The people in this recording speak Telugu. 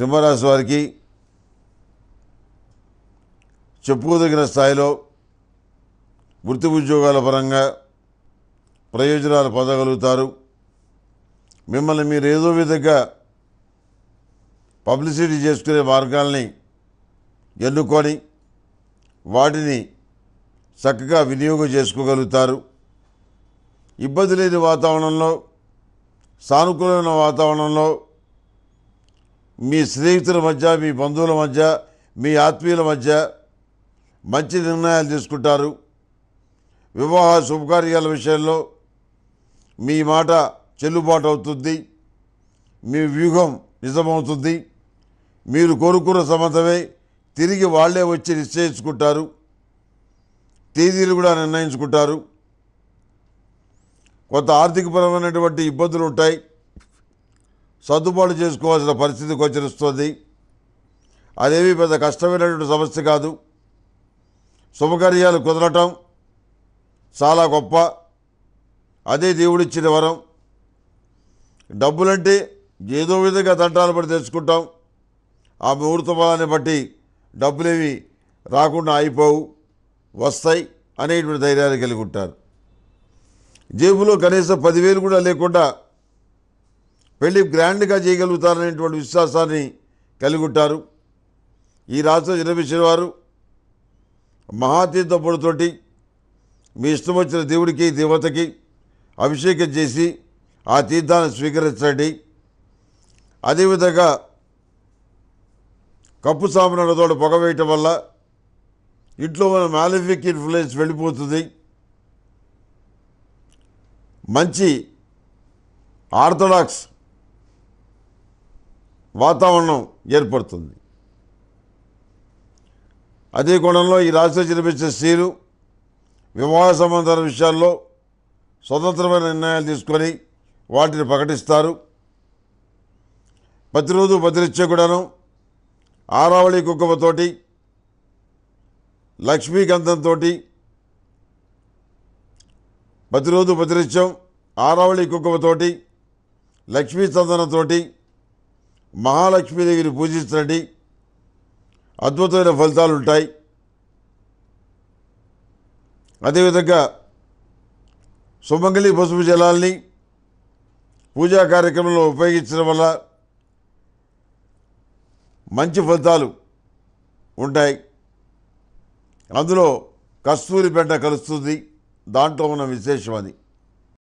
సింహరాశి వారికి చెప్పుకోదగిన స్థాయిలో వృత్తి ఉద్యోగాల పరంగా ప్రయోజనాలు పొందగలుగుతారు మిమ్మల్ని మీరు ఏదో విధంగా పబ్లిసిటీ చేసుకునే మార్గాల్ని ఎన్నుకొని వాటిని చక్కగా వినియోగం చేసుకోగలుగుతారు ఇబ్బంది లేని వాతావరణంలో సానుకూలమైన వాతావరణంలో మీ స్నేహితుల మధ్య మీ బంధువుల మధ్య మీ ఆత్మీయుల మధ్య మంచి నిర్ణయాలు తీసుకుంటారు వివాహ శుభకార్యాల విషయంలో మీ మాట చెల్లుబాటు అవుతుంది మీ వ్యూహం నిజమవుతుంది మీరు కోరుకున్న సమతమే తిరిగి వాళ్లే వచ్చి నిశ్చయించుకుంటారు తేదీలు కూడా నిర్ణయించుకుంటారు కొంత ఆర్థికపరమైనటువంటి ఇబ్బందులు ఉంటాయి సర్దుబాటు చేసుకోవాల్సిన పరిస్థితి గోచరిస్తోంది అదేమీ పెద్ద కష్టమైనటువంటి సమస్య కాదు శుభకార్యాలు కుదరటం చాలా గొప్ప అదే దేవుడిచ్చిన వరం డబ్బులంటే ఏదో విధంగా తంటాలు పడి తెచ్చుకుంటాం ఆ ముహూర్త బలాన్ని బట్టి డబ్బులేవి రాకుండా అయిపోవు వస్తాయి అనేటువంటి ధైర్యాన్ని కలిగి ఉంటారు జేబులో కనీసం పదివేలు కూడా లేకుండా పెళ్లి గ్రాండ్గా చేయగలుగుతారనేటువంటి విశ్వాసాన్ని కలిగి ఉంటారు ఈ రాష్ట్ర జన్మించిన వారు మహాతీర్థ పొడితోటి మీ ఇష్టం వచ్చిన దేవుడికి దేవతకి అభిషేకం చేసి ఆ తీర్థాన్ని స్వీకరించండి అదేవిధంగా కప్పు సామాన్లతో పొగ వేయటం వల్ల ఇంట్లో మన మాలిఫిక్ ఇన్ఫ్లుయెన్స్ వెళ్ళిపోతుంది మంచి ఆర్థడాక్స్ వాతావరణం ఏర్పడుతుంది అదే కోణంలో ఈ రాశిలో జన్మించిన స్త్రీలు వివాహ సంబంధాల విషయాల్లో స్వతంత్రమైన నిర్ణయాలు తీసుకొని వాటిని ప్రకటిస్తారు ప్రతిరోజు బదిలిచ్చే కూడాను ఆరావళి కుంకుమతోటి లక్ష్మీగంధంతో ప్రతిరోజు బదిలిచ్చాం ఆరావళి కుంకుమతోటి లక్ష్మీ చందనంతోటి మహాలక్ష్మీదేవిని పూజించండి అద్భుతమైన ఫలితాలు ఉంటాయి అదేవిధంగా సుమంగళి పసుపు జలాల్ని పూజా కార్యక్రమంలో ఉపయోగించడం వల్ల మంచి ఫలితాలు ఉంటాయి అందులో కస్తూరి పెంట కలుస్తుంది దాంట్లో ఉన్న విశేషం అది